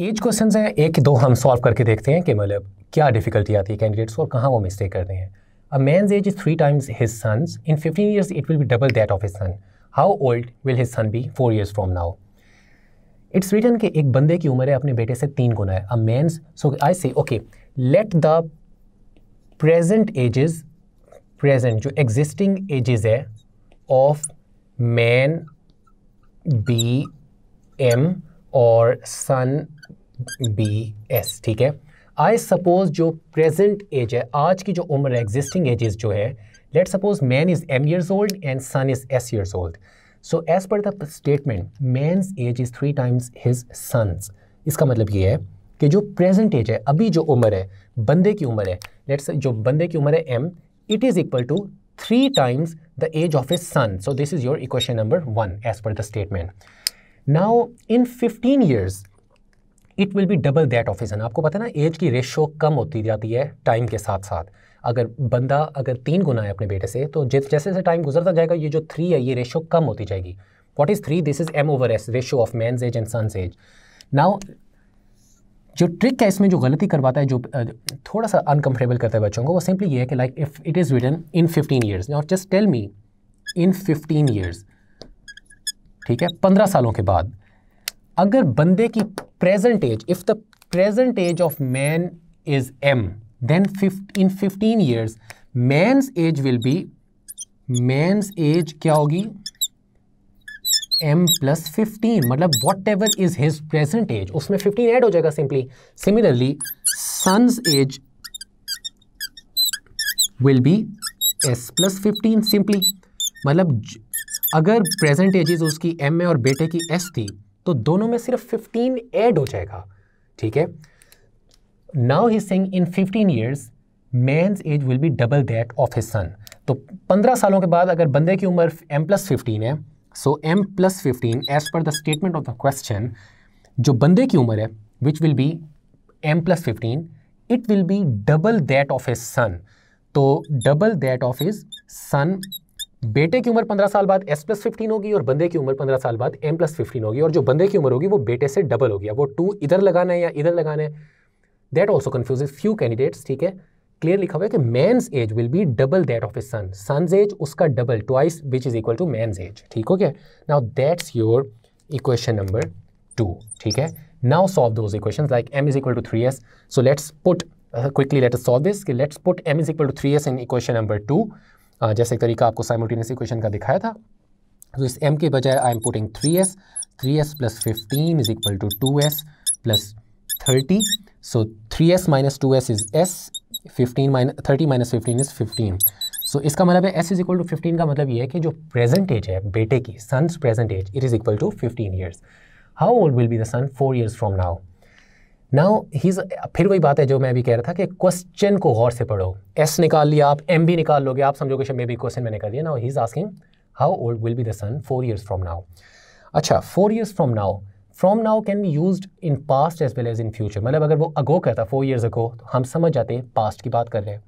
As question है एक दो हम सॉल्व करके देखते हैं कि मतलब क्या डिफिकल्टी आती है कैंडिडेट्स को और कहाँ वो मिस्टेक करते हैं a man's age is three times his son's in fifteen years it will be double that of his son how old will his son be four years from now it's written के एक बंदे की उम्र है अपने बेटे से तीन गुना है a man's so I say okay let the present ages present जो एग्जिस्टिंग एजेस है ऑफ मैन बी एम और सन बी एस ठीक है आई सपोज जो प्रेजेंट एज है आज की जो उम्र है एग्जिस्टिंग एजेस जो है let suppose man is M years old and son is S years old so as per the statement man's age is three times his son's इसका मतलब ये है कि जो प्रेजेंट एज है अभी जो उम्र है बंदे की उम्र है लेट्स जो बंदे की उम्र है M it is equal to three times the age of his son so this is your equation number one as per the statement now in 15 years it will be double that of एजन आपको पता है ना as की ratio कम होती जाती है टाइम के साथ साथ अगर बंदा अगर तीन गुना है अपने बेटे से तो जैसे जैसे टाइम गुजरता जाएगा ये जो थ्री है ये रेशो कम होती जाएगी what is three this is M over S ratio of man's age and son's age now जो ट्रिक है इसमें जो गलती करवाता है जो थोड़ा सा अनकम्फर्टेबल करता है बच्चों को वो सिंपली ये है कि like if it is written in fifteen years और just tell me in fifteen years ठीक है पंद्रह सालों के बाद अगर बंदे की present age if the present age of man is M then in fifteen years man's age will be man's age क्या होगी एम प्लस फिफ्टीन मतलब whatever is his present age उसमें फिफ्टीन एड हो जाएगा simply similarly son's age will B S plus fifteen simply मतलब अगर present ages उसकी M ए और बेटे की एस थी तो दोनों में सिर्फ फिफ्टीन ऐड हो जाएगा ठीक है now he sing in fifteen years man's age will be double that of his son तो पंद्रह सालों के बाद अगर बंदे की उम्र एम प्लस फिफ्टीन है so M plus fifteen age per the statement of the question जो बंदे की उम्र है which will be M plus fifteen it will be double that of his son so double that of his son बेटे की उम्र पंद्रह साल बाद एस प्लस फिफ्टीन होगी और बंदे की उम्र पंद्रह साल बाद एम प्लस फिफ्टीन होगी और जो बंदे की उम्र होगी वो बेटे से डबल होगी अब वो टू इधर लगाना है या इधर लगाना है that also confuse few candidates ठीक है क्लियर लिखा हुआ है कि man's age will be double that of a son son age उसका डबल twice which is equal to man's age ठीक हो गया now that's your equation number two ठीक है now solve those equations like M is equal to three S so let's put quickly let solve this let's put M is equal to three S in equation number two जैसे तरीका आपको simultaneous equation का दिखाया था तो इस m के बजाय I am putting 3s 3s plus fifteen is equal to two S plus thirty so three S minus two S is S fifteen minus thirty minus fifteen is fifteen so इसका मतलब है S is equal to fifteen का मतलब ये है कि जो present age है बेटे की son's present age it is equal to fifteen years how old will be the son four years from now now he's फिर वही बात है जो मैं अभी कह रहा था कि क्वेश्चन को गौर से पढ़ो एस निकाल लिया आप एम भी निकाल लोगे आप समझोगे मे बी क्वेश्चन मैंने कर दिया now he is asking how old will be the son four years from now अच्छा four years from now from now can be use in past as well as in future मतलब अगर वो अगो कहता four years ago तो हम समझ जाते हैं पास्ट की बात कर रहे हैं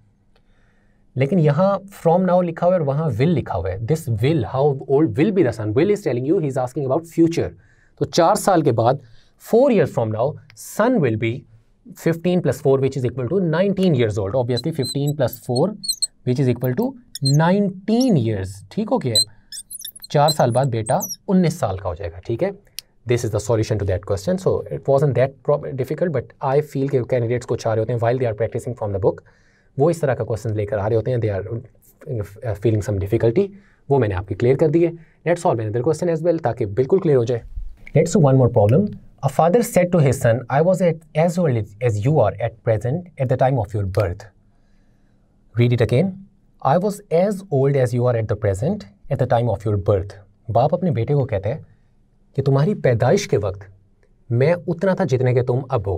लेकिन यहाँ फ्रॉम नाउ लिखा हुआ है और वहाँ विल लिखा हुआ है this will how old will be the son will is telling you he is asking about future तो चार साल के बाद four years from now, son will be 15 plus 4 which is equal to 19 years old. Obviously 15 plus 4 which is equal to 19 years. ठीक हो गया चार साल बाद बेटा 19 साल का हो जाएगा ठीक है This is the solution to that question. So it wasn't that difficult, but I feel के candidates को चाह रहे होते हैं while they are practicing from the book, वो इस तरह का क्वेश्चन लेकर आ रहे होते हैं they are feeling some difficulty. वो मैंने आपकी क्लियर कर दिए. Let's solve another question as well ताकि बिल्कुल क्लियर हो जाए Let's do one more problem. A father said to his son, I was at, as old as you are at present at the time of your birth. Read it again. I was as old as you are at the present at the time of your birth. बाप अपने बेटे को कहते हैं कि तुम्हारी पैदाइश के वक्त मैं उतना था जितने के तुम अब हो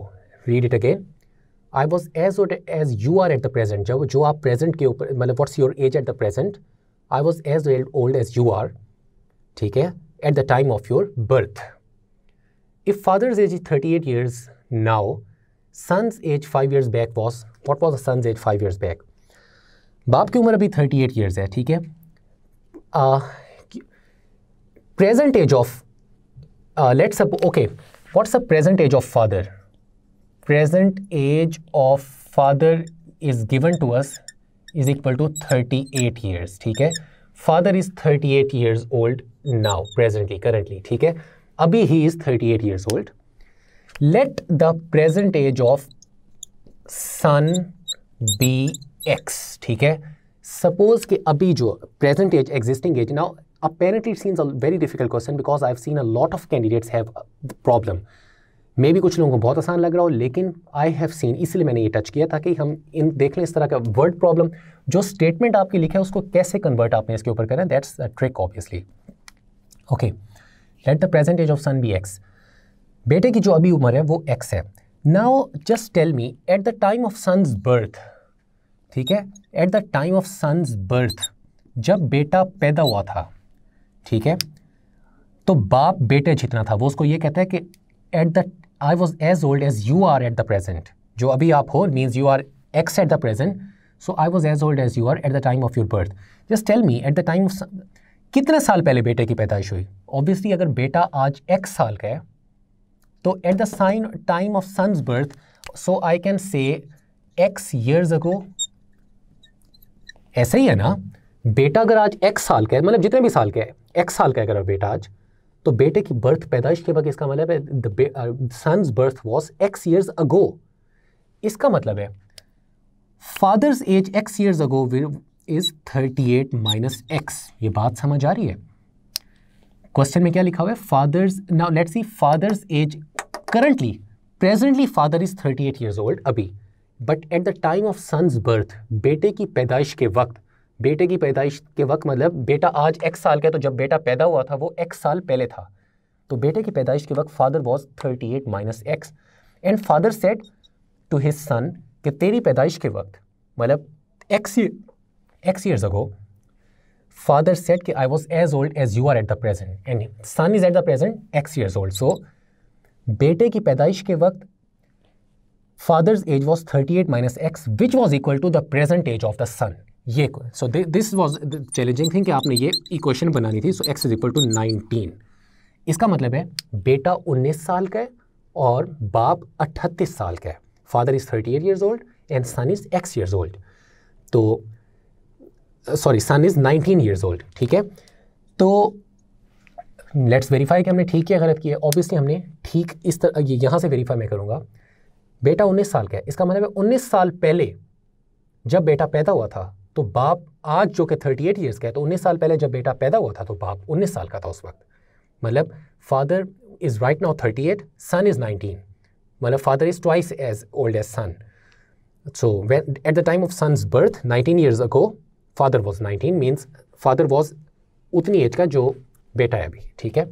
read it again I was as old as you are at the present जब जो आप प्रेजेंट के ऊपर मतलब what's your age at the present I was as old as you are ठीक है at the time of your birth if father's age is 38 years now son's age five years back was what was the son's age five years back bab ki umar 38 years hai theek hai present age of let's okay what's the present age of father present age of father is given to us is equal to 38 years theek father is 38 years old now presently currently theek अभी ही is 38 eight years old let the present age of son be X ठीक है suppose कि अभी जो present age existing age now apparently it seems a very difficult question because I have seen a lot of candidates have problem मे भी कुछ लोगों को बहुत आसान लग रहा हो लेकिन आई हैव सीन इसलिए मैंने ये टच किया ताकि हम इन देख लें इस तरह का वर्ड प्रॉब्लम जो स्टेटमेंट आपकी लिखा है उसको कैसे कन्वर्ट आपने इसके ऊपर करें that's a trick obviously okay okay. Let the present age of son be X बेटे की जो अभी उम्र है वो एक्स है now just tell me at the time of son's birth ठीक है at the time of son's birth जब बेटा पैदा हुआ था ठीक है तो बाप बेटे जितना था वो उसको ये कहता है कि at the I was as old as you are at the present जो अभी आप हो means you are X at the present so I was as old as you are at the time of your birth just tell me at the time of कितने साल पहले बेटे की पैदाइश हुई ऑब्वियसली अगर बेटा आज एक्स साल का है तो at the sign time of son's birth so I can say x years ago ऐसे ही है ना बेटा अगर आज एक्स साल का है मतलब जितने भी साल का है एक्स साल का अगर बेटा आज तो बेटे की बर्थ पैदाइश के वक्त इसका मतलब है son's birth was X years ago इसका मतलब है father's age X years ago is 38 eight minus X ये बात समझ आ रही है क्वेश्चन में क्या लिखा हुआ है father's now let's see father's age currently presently father is 38 eight years old अभी but at the time of son's birth बेटे की पैदाइश के वक्त बेटे की पैदाइश के वक्त मतलब बेटा आज एक साल का है तो जब बेटा पैदा हुआ था वो एक साल पहले था तो बेटे की पैदाइश के वक्त father was thirty eight minus X and father said to his son कि तेरी पैदाइश के वक्त मतलब X X years ago father said कि I was as old as you are at the present and son is at the present X years old so बेटे की पैदाइश के वक्त father's age was thirty eight minus X which was equal to the present age of the सन ये so this was challenging thing आपने ये equation बनानी थी so X is equal to nineteen इसका मतलब है बेटा उन्नीस साल का है और बाप अट्ठतीस साल का है father is thirty eight years old and son is X years old तो sorry son is 19 years old ठीक है तो लेट्स वेरीफाई कि हमने ठीक किया गलत किया ऑब्वियसली हमने ठीक इस तरह ये यहाँ से वेरीफाई मैं करूँगा बेटा 19 साल का है इसका मतलब है 19 साल पहले जब बेटा पैदा हुआ था तो बाप आज जो कि 38 एट ईयर्स का है तो 19 साल पहले जब बेटा पैदा हुआ था तो बाप 19 साल का था उस वक्त मतलब father is right now 38 son is 19 मतलब father is twice as old as son so when at the time of son's birth 19 years ago father was nineteen means father was उतनी एज का जो बेटा है अभी ठीक है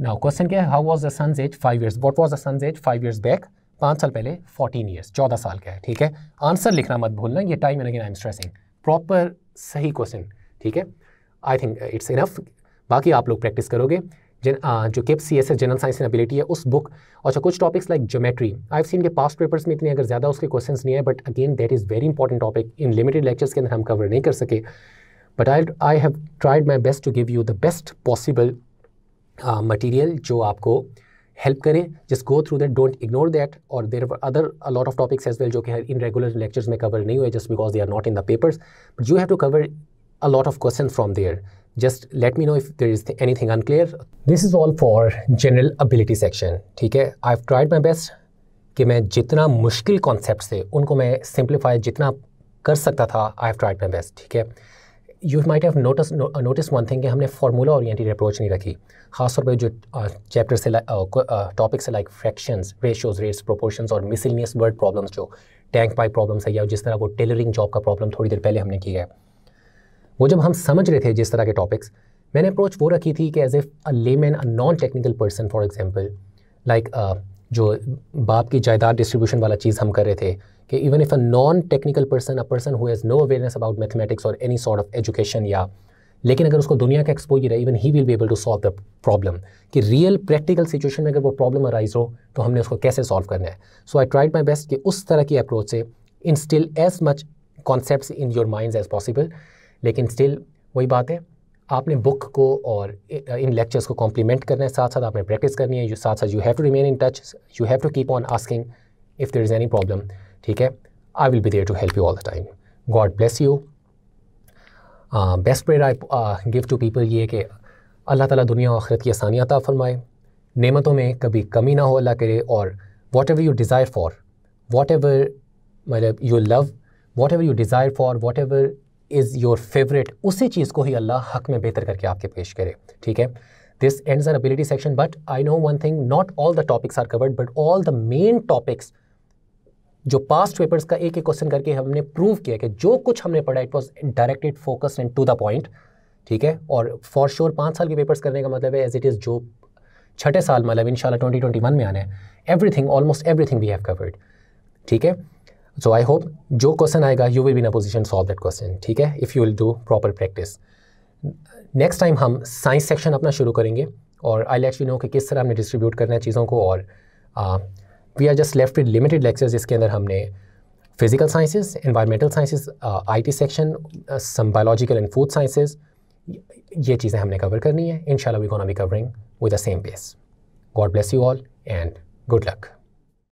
नाउ क्वेश्चन क्या है how was the son's age five years what was the son's age five years back पाँच साल पहले फोर्टीन ईयर्स चौदह साल का है ठीक है आंसर लिखना मत भूलना ये time and I am stressing proper सही क्वेश्चन ठीक है आई थिंक इट्स इनफ बाकी आप लोग प्रैक्टिस करोगे जिन आ, जो किप C S S general science and ability है उस बुक अच्छा कुछ topics like geometry I seen के पास्ट पेपर्स में इतने अगर ज़्यादा उसके क्वेश्चन नहीं है but again that is very important topic in limited lectures के अंदर हम कवर नहीं कर सके but I I have tried my best to give you the best possible material जो आपको हेल्प करें just go through that don't ignore that और there other lot of topics as well जो कि इन रेगुलर लेक्चर्स में cover नहीं हुए just because they are not in the papers but you have to cover a lot of question from there just let me know if there is anything unclear this is all for general ability section ठीक है I have tried my best कि मैं जितना मुश्किल concept थे उनको मैं simplify जितना कर सकता था I have tried my best ठीक है you might have notice notice one thing कि हमने फार्मूला ओरिएंटेड अप्रोच नहीं रखी खासतौर पर जो चैप्टर से टॉपिक से like fractions ratios rates proportions और मिसिलियस वर्ड प्रॉब्लम्स जो टैंक पाइप प्रॉब्लम्स है या जिस तरह वो टेलरिंग जॉब का प्रॉब्लम थोड़ी देर पहले हमने की है वो जब हम समझ रहे थे जिस तरह के टॉपिक्स मैंने अप्रोच वो रखी थी कि as if a layman a non technical person for example like जो बाप की जायदाद डिस्ट्रीब्यूशन वाला चीज़ हम कर रहे थे कि even if a non technical person a person who has no awareness about mathematics और एनी सॉर्ट ऑफ एजुकेशन या लेकिन अगर उसको दुनिया का एक्सपोजर है even he will be able to solve the problem कि रियल प्रैक्टिकल सिचुएशन में अगर वो प्रॉब्लम अराइज हो तो हमने उसको कैसे सॉल्व करना है so I tried my best कि उस तरह की अप्रोच से instill as much concept in your mind as possible लेकिन स्टिल वही बात है आपने बुक को और इन लेक्चर्स को कॉम्प्लीमेंट करना है साथ साथ आपने प्रैक्टिस करनी है यू साथ साथ you have to remain in touch you have to keep on asking if there is any problem ठीक है I will be there to help you all the time God bless you best prayer I give to people ये कि अल्लाह ताला दुनिया और आखरत की आसानियाँ अता फरमाए नेमतों में कभी कमी ना हो अल्लाह करे और whatever you desire for whatever मतलब you love whatever you desire for whatever is your favourite उसी चीज़ को ही अल्लाह हक में बेहतर करके आपके पेश करे ठीक है this and our ability section but I know one thing not all the topics are covered but all the main topics जो पास्ट पेपर्स का एक एक क्वेश्चन करके हमने प्रूव किया कि जो कुछ हमने पढ़ा it was directed focus and to the point ठीक है और फॉर श्योर sure, पाँच साल के पेपर्स करने का मतलब है एज इट इज़ जो छठे साल मतलब इन शाला ट्वेंटी ट्वेंटी वन में आना है everything almost everything we have covered ठीक है सो आई होप जो क्वेश्चन आएगा you will be in a position solve that question ठीक है if you will do proper practice next time हम साइंस सेक्शन अपना शुरू करेंगे और आई लेट यू नो कि किस तरह हमने डिस्ट्रीब्यूट करना है चीज़ों को और we are just left with limited lectures जिसके अंदर हमने physical sciences environmental sciences T section some biological and food sciences ये चीज़ें हमने कवर करनी है इन शाला we can be covering with the same pace God bless you all and good luck